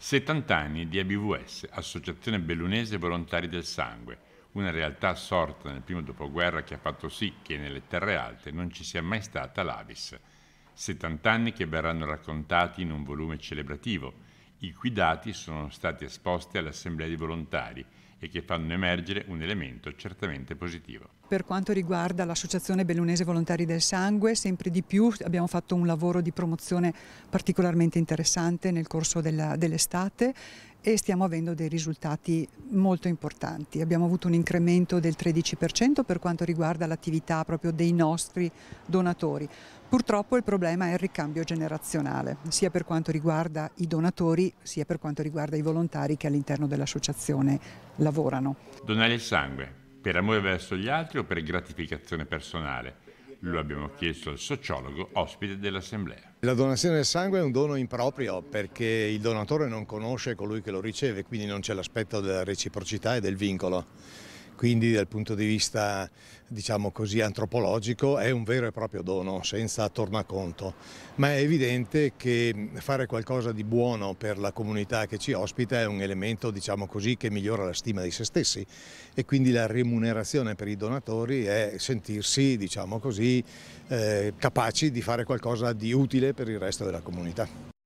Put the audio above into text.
70 anni di ABVS, Associazione Bellunese Volontari del Sangue, una realtà sorta nel primo dopoguerra che ha fatto sì che nelle terre alte non ci sia mai stata l'Avis. 70 anni che verranno raccontati in un volume celebrativo, i cui dati sono stati esposti all'Assemblea dei Volontari, e che fanno emergere un elemento certamente positivo. Per quanto riguarda l'Associazione Bellunese Volontari del Sangue, sempre di più abbiamo fatto un lavoro di promozione particolarmente interessante nel corso dell'estate, e stiamo avendo dei risultati molto importanti. Abbiamo avuto un incremento del 13% per quanto riguarda l'attività proprio dei nostri donatori. Purtroppo il problema è il ricambio generazionale, sia per quanto riguarda i donatori, sia per quanto riguarda i volontari che all'interno dell'associazione lavorano. Donare il sangue per amore verso gli altri o per gratificazione personale? Lo abbiamo chiesto al sociologo ospite dell'assemblea. La donazione del sangue è un dono improprio perché il donatore non conosce colui che lo riceve, quindi non c'è l'aspetto della reciprocità e del vincolo quindi dal punto di vista diciamo così, antropologico è un vero e proprio dono senza tornaconto, ma è evidente che fare qualcosa di buono per la comunità che ci ospita è un elemento diciamo così, che migliora la stima di se stessi e quindi la remunerazione per i donatori è sentirsi diciamo così, eh, capaci di fare qualcosa di utile per il resto della comunità.